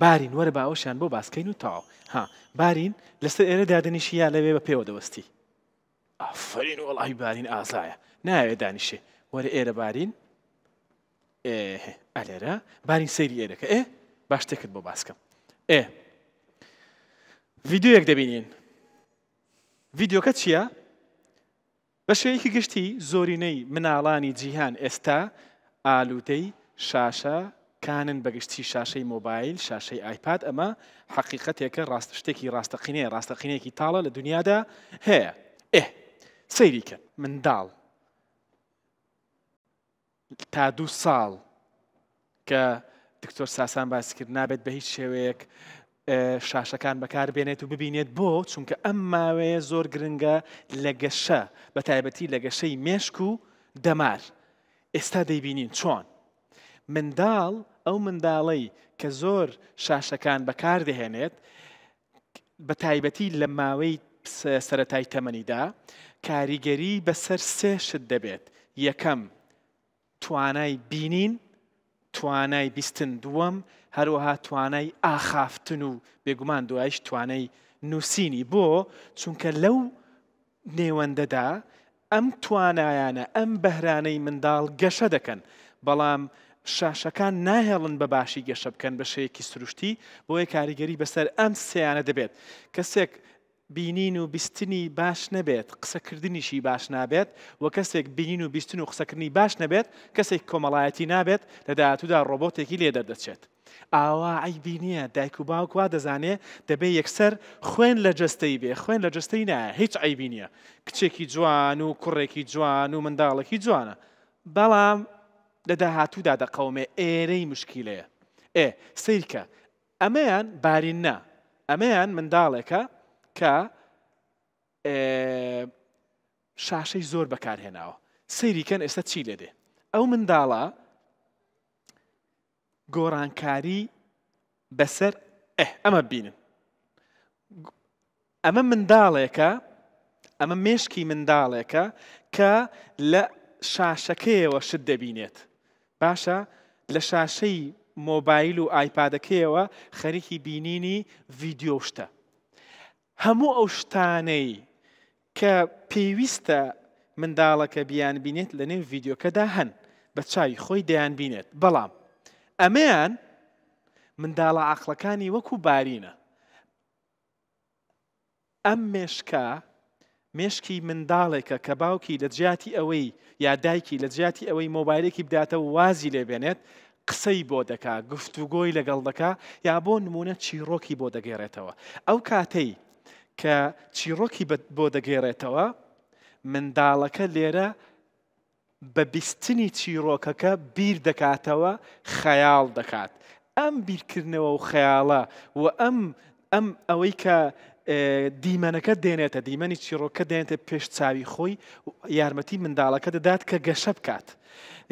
بارین وەرە با ئەوشان بۆ باسکەین و تاو ها بارین لەسەر ئێرە دادنیشیە لەوێ بە پێوە دەوەستی ئافرین وڵی بارین ئازایە ناوێ دانیشێ وەرە ئێرە بارین ئەلێرە بارین سەیری ئێرەکە ئێ باشتێکت بۆ باسکەم ئێ ڤیددیوەک دەبینین ڤیددیوکە چییە؟ بە شوەیەکی گشتی زۆرینەی مناڵانی جیهان ئێستا ئالووتەی شاشە کانن بەگشتی شاشەی مۆبایل شاشەی ئایپاد ئەمە حقیقەتێکە ڕاست شتێکی ڕاستەقینێ ڕاستەقینێکی تاڵە لە دنیادا هەیە ئێ سەیریکە منداڵ تا دوو ساڵ کە دکتۆر ساسان باسکرد نابێت بە هیچ شێوەیەک شاشەکان بەکار بێنێت و ببینێت بۆ چونکە ئەم ماوەیە زۆر گرنگە لە گەشە بە تایبەتی لە گەشەی مێشک و دەمار ئێستا دەیبینین چۆن منداڵ ئەو منداڵەی کە زۆر شاشەکان بەکاردەهێنێت بە تایبەتی لە ماوەی سەتای تەمەنیدا کاریگەری بەسەر سێشت دەبێت یەکەم توانای بینین توانای بیستن دووەم هەروەها توانای ئاخافتن و بێگومان دوایش توانای نووسینی بۆ چونکە لەو نێوەندەدا ئەم توانایانە ئەم بەهرانەی منداڵ گەشە دەکەن بەڵام شاشەکان ناهێڵن بە باشی گەشە بکەن بە شەیەکی سروشتی بۆیە کاریگەری بەسەر ئەم سیانە دەبێت کەسێک بینین و بیستنی باش نەبێت قسەکردنیشی باش نابێت و کەسێک بینین و بیستن و قسەکردنی باش نەبێت کەسێک کۆمەڵایەتی نابێت لە داهاتوودا ڕۆبۆتێکی لێ دەردەچێت. ئاوا ئایبی نییە دایک و باوک وا دەزانێ دەبێ یەکسەر خوێن لە جستەی بێ خوێن لە جستەی نایە هیچ ئایبی نییە کچێکی جوان و کوڕێکی جوان و منداڵێکی جوانە بەڵام لە داهاتوودا دەقەومێ ئێرەی مشکیلەیە ئێ سیرکە ئەمەیان بارین نا ئەمەیان منداڵێکە کە شاشەی زۆر بەکارهێناوە سەیریکەن ئێستا چی لێ دێ ئەو منداڵە گۆڕانکاری بەسەر ئەمە بینن ئەمە منداڵێکە ئەمە مێشکی منداڵێکە کە لە شاشەکەیەوە شت دەبینێت باشە لە شاشەی مۆبایل و ئایپادەکەیەوە خەریکی بینینی ڤیددیۆ شتە. هەموو ئەو شتانەی کە پێویستە منداڵەکە بیان بینێت لە نێو ڤیددیوکەدا هەن بە چاوی خۆی دەیان بینێت بەڵام ئەمەیان منداڵە عقلەکانی وەکو بارینە. ئەم مێشکە مشکی منداڵێکە کە باوکی لە جیاتی ئەوەی یا دایکی لە جیاتی ئەوەی مۆبایلێکی بداتەوە وازی لێبێنێت قسەی بۆ دەکا گفتوگۆی لەگەڵ دەکا یا بۆ نمونە چیرۆکی بۆ دەگێڕێتەوە ئەو کاتەی کە چیرۆکی بۆ دەگێڕێتەوە منداڵەکە لێرە بە بیستنی چیرۆکەکە بیر دەکاتەوە خەیاڵ دەکات ئەم بیرکردنەوە و خەیاڵە و ئەم ئەم ئەوەی کە دیمەنەکە دێنێتە دیمەنی چیرۆکە دێنێتە پێش چاوی خۆی یارمەتی منداڵەکە دەدات کە گەشە بکات.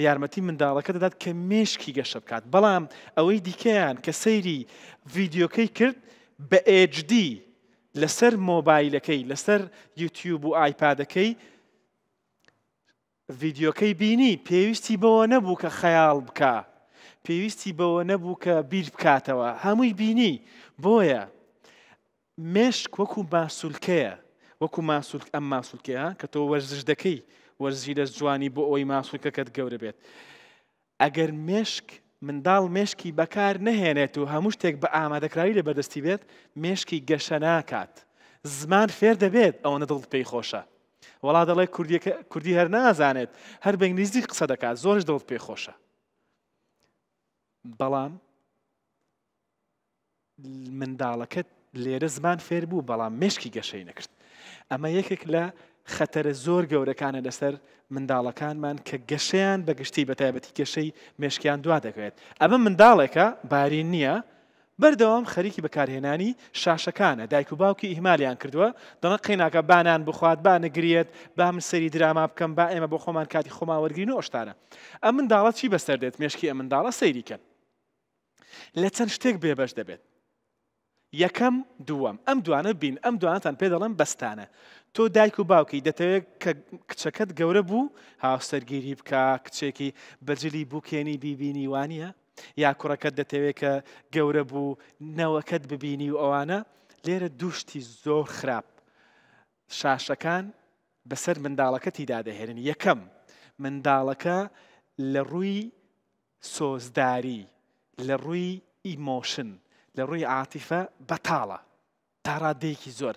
یارمەتی منداڵەکە دەدات کە مێشکی گەشە بکات. بەڵام ئەوەی دیکەیان کە سەیری ڤیددیوکەی کرد بە HD لەسەر مۆبایلەکەی لەسەر یوتیوب و ئایپادەکەی ڤیددیوکەی بینی پێویستی بەوە نەبوو کە خەیاڵ بکە. پێویستی بەوە نەبوو کە بیر بکاتەوە هەمووی بینی بۆیە مێشک وەکو ماسوولکەیە وەکو ماسوولک ئەم ماسوولکەیە کە تۆ وەرزش دەکەی وەرزی لە جوانی بۆ ئەوی ماسوولکەکەت گەورە بێت. ئەگەر مێشک منداڵ مێشکی بەکار نەهێنێت و هەموو شتێک بە ئامادەکراوی لە بەدەستی بێت مێشکی گەشە ناکات. زمان فێر دەبێت ئەوە نەدڵ پێی خۆشە. وڵا دەڵێ کوردی هەر نازانێت هەر بە ئنگلیزی قسە دەکات زۆرش دڵت پێ خۆشە. بەڵام منداڵەکەت لێرە زمان فێر بوو بەڵام مشکی گەشەی نەکرد ئەمە یەکێک لە خەتەرە زۆر گەورەکانە لەسەر منداڵەکانمان کە گەشەیان بەگشتی بە تایبەتی گەشەی مشکیان دوا دەکەوێت ئەمە منداڵێکە باری نییە بەردەوام خەریکی بەکارهێنانی شاشەکانە دایک و باوکی ئیهمالیان کردووە دەڵە قیناکە بانان بخوات با نەگرێت با من سەری دراما بکەم با ئێمە بۆ خۆمان کاتی خۆماوەرگین و ئۆشتانە ئەم منداڵە چی بەسەر دێت مشکی ئە منداڵە سەیریکەن لە چەند شتێک بێبەش دەبێت یەکەم دووەم ئەم دوانە بین ئەم دوانتان پێ دەڵم بەستانە تۆ دایک و باوکی دەتەوێت کە کچەکەت گەورە بوو هاوسەرگیری بکە کچێکی بەجلی بووکێنی بیبینی وانە یا کوڕەکەت دەتەوێت کە گەورە بوو نەوەکەت ببینی و ئەوانە لێرە دوشتی زۆر خراپ شاشەکان بەسەر منداڵەکەتی دادەهێنن یەکەم منداڵەکە لە ڕووی سۆزداری لە ڕووی ئیمۆشن لە ڕووی عاتیفە بەتاڵە تاڕادەیەکی زۆر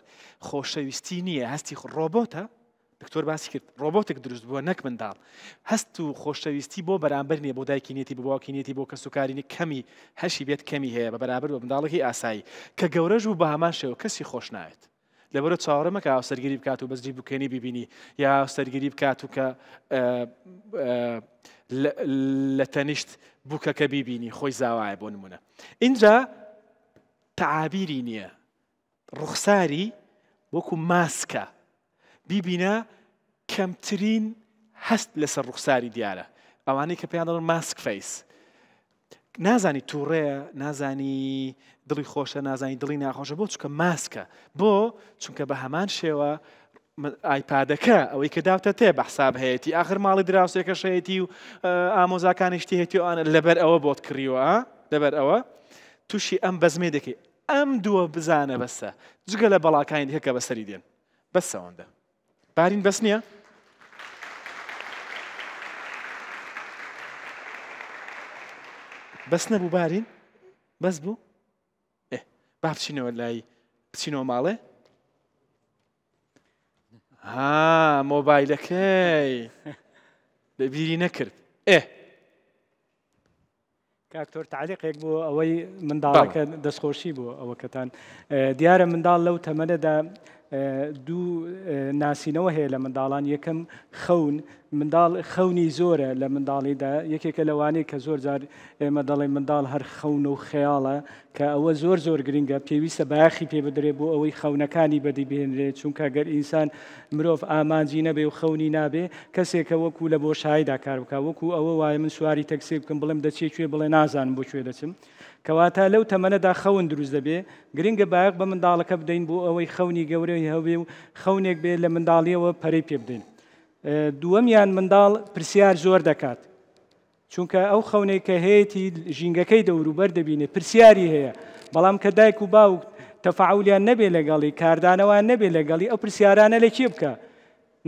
خۆشەویستی نییە هەستی ڕۆبۆتە دکتۆر باسی کرد ڕۆبۆتێک دروست بووە نەک منداڵ هەست و خۆشەویستی بۆ بەرامبەر نیە بۆ دایکینێتی بواکینێتی بۆ کە سوکارینی کەمی هەشی بێت کەمی هەیە بە بەرابر بە منداڵێکی ئاسایی کە گەورەژ و بە هەمان شێوە کەسی خۆش ناوێت لەبرە چاوەڕە مەکە ئاوسەرگیری بکات و بەزجی بکەنی ببینی یا سەرگیری بکات و کە لە تەنیشت بووکەکە بیبینی خۆی زاوایە بۆ نمونە. اینجا تەعابیری نییە ڕوخساری وەکو ماسکە بیبینە کەمترین هەست لەسەر ڕوخساری دیارە ئەوانەی کە پێیان دەڵن ماسک فەیس نازانی تووڕەیە نازانی دڵی خۆشە نازانی دڵی ناخۆشە بۆ چکە ماسکە بۆ چونکە بە هەمان شێوە ئایپادەکە ئەوەی کە داوتە تێ بە حساب هەیەی ئاخر ماڵی دراوسێکە شەیەتی و ئامۆزاکانیشتی هەتی و ئەوان لەبەر ئەوە بۆت کڕیوە لەبەر ئەوە تووشی ئەم بەزمێ دەکەی ئەم دووە بزانە بەسە جگە لە بەڵاکانی هەکە بەسەری دێن بەسەوەندە بارین بەس نییە؟ بەس نەبوو بارین بەس بوو؟ با بچینەوە لای بچینەوە ماڵێ؟ ها مۆبایلەکەی لەبیری نەکرد ئێ کاکتۆر تعلیقێک بوو ئەوەی منداڵەکە دەستخۆشی بوو ئەوە کەتان دیارە منداڵ لەو تەمەدەدا دوو ناسینەوە هەیە لە منداڵان یەکەم خەون منداڵ خەونی زۆرە لە منداڵیدا یەکێکە لەوانەیە کە زۆر جار ئێمە دەڵێ منداڵ هەر خەون و خەیاڵە کە ئەوە زۆر زۆر گرنگە پێویستە باخی پێ بدرێ بۆ ئەوەی خەونەکانی بەدی بێنرێت چونکە گەر ئینسان مرۆڤ ئامانجی نەبێ و خەونی نابێ کەسێکە وەکو لە بۆ شایدا کار بکە وەکو ئەوە وایە من سواری تەکسێ بکەم بڵێم دەچێکوێ بڵێ نازانم بۆ کوێ دەچم. کەواتە لەو تەمەنەدا خەون دروست دەبێ گرنگە باەق بە منداڵەکە بدەین بۆ ئەوەی خەونی گەورە شێوی هەبێ و خەونێک بێت لە منداڵیەوە پەری پێ بدەین. دووەمیان منداڵ پرسیار زۆر دەکات. چونکە ئەو خەونێک کە هەیەی ژینگەکەی دەوروبەر دەبینێ پرسیاری هەیە بەڵام کە دایک و باوک تەفعولیان نەبێ لەگەڵی کاردانەوە نەبێ لەگەڵی ئەو پرسیارانە لە کێ بکە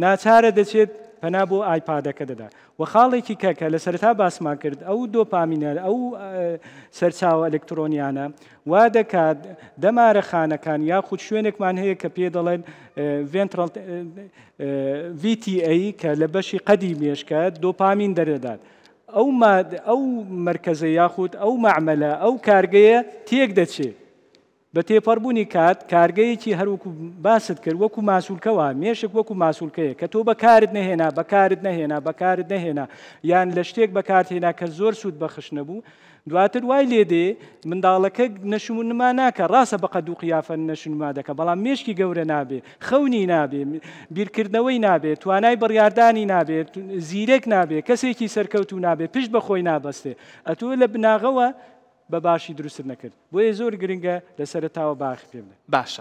ناچارە دەچێت پەنا بۆ ئایپادەکە دەدا و خاڵێکی کەکە لە سەرتا باسمان کرد ئەو دۆپامینە ئەو سەرچاو ئەلکترۆنیانە وا دەکات دەمارە خانەکان یا خود شوێنێکمان هەیە کە پێ دەڵێن VTA کە لە بەشی قەدی مێشکە دۆپامین دەرەدات. ئەو ئەو مرکزە یاخود ئەو معمەلە ئەو کارگەیە تێک دەچێت. بە تێپەربوونی کات کارگەیەکی هەروکو باست کرد وەکو ماسوولکەوە مێشک وەکو ماسوولکەیە کە تۆ بەکارت نەهێنا بەکارت نەهێنا بەکارت نەهێنا یان لە شتێک بەکارهێنا کە زۆر سوود بەخش نەبوو دواتر وای لێدێ منداڵەکە نەشمون نما ناکە ڕاستە بەقە دوو قیافە نەشنما دەکە بەڵام مێشکی گەورە نابێ خەونی نابێ بیرکردنەوەی نابێت توانای بڕیاردانی نابێت زیرەک نابێت کەسێکی سەرکەوت و نابێت پشت بە خۆی نابەستێ ئەتۆ لە بناغەوە بە باشی دروست نەکرد بۆیە زۆر گرنگە لەسەر تاوە باخ پێ بێ باشە